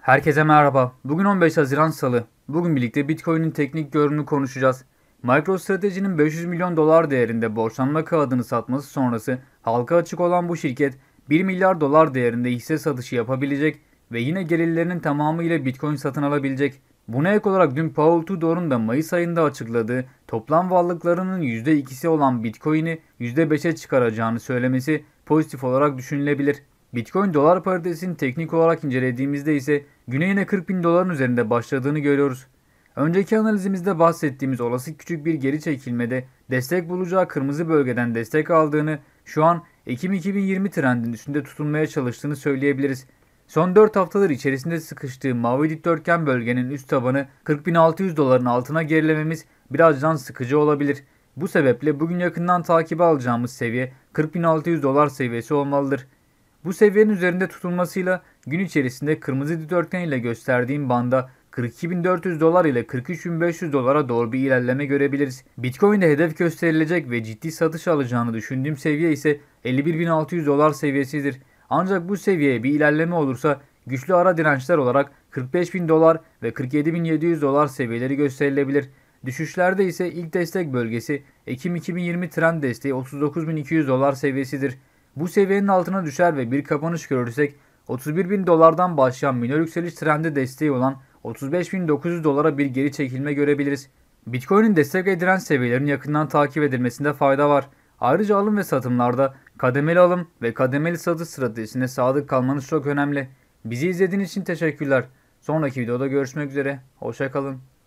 Herkese merhaba. Bugün 15 Haziran Salı. Bugün birlikte Bitcoin'in teknik görünümünü konuşacağız. MicroStrategy'nin 500 milyon dolar değerinde borçlanma kağıdını satması sonrası halka açık olan bu şirket 1 milyar dolar değerinde hisse satışı yapabilecek ve yine gelirlerinin tamamı ile Bitcoin satın alabilecek. Buna ek olarak dün Paul Tudor'un da Mayıs ayında açıkladığı toplam varlıklarının %2'si olan Bitcoin'i %5'e çıkaracağını söylemesi pozitif olarak düşünülebilir. Bitcoin dolar paritesini teknik olarak incelediğimizde ise güne yine 40 bin doların üzerinde başladığını görüyoruz. Önceki analizimizde bahsettiğimiz olası küçük bir geri çekilmede destek bulacağı kırmızı bölgeden destek aldığını, şu an Ekim 2020 trendinin üstünde tutunmaya çalıştığını söyleyebiliriz. Son 4 haftalar içerisinde sıkıştığı mavi dikdörtgen bölgenin üst tabanı 40.600 doların altına gerilememiz biraz can sıkıcı olabilir. Bu sebeple bugün yakından takibe alacağımız seviye 40.600 dolar seviyesi olmalıdır. Bu seviyenin üzerinde tutulmasıyla gün içerisinde kırmızı dikdörtgen ile gösterdiğim banda 42.400 dolar ile 43.500 dolara doğru bir ilerleme görebiliriz. Bitcoin'de hedef gösterilecek ve ciddi satış alacağını düşündüğüm seviye ise 51.600 dolar seviyesidir. Ancak bu seviyeye bir ilerleme olursa güçlü ara dirençler olarak 45.000 dolar ve 47.700 dolar seviyeleri gösterilebilir. Düşüşlerde ise ilk destek bölgesi Ekim 2020 trend desteği 39.200 dolar seviyesidir. Bu seviyenin altına düşer ve bir kapanış görürsek 31.000 dolardan başlayan minor yükseliş trendi desteği olan 35.900 dolara bir geri çekilme görebiliriz. Bitcoin'in destek ve direnç seviyelerinin yakından takip edilmesinde fayda var. Ayrıca alım ve satımlarda kademeli alım ve kademeli satış stratejisine sadık kalmanız çok önemli. Bizi izlediğiniz için teşekkürler. Sonraki videoda görüşmek üzere. Hoşçakalın.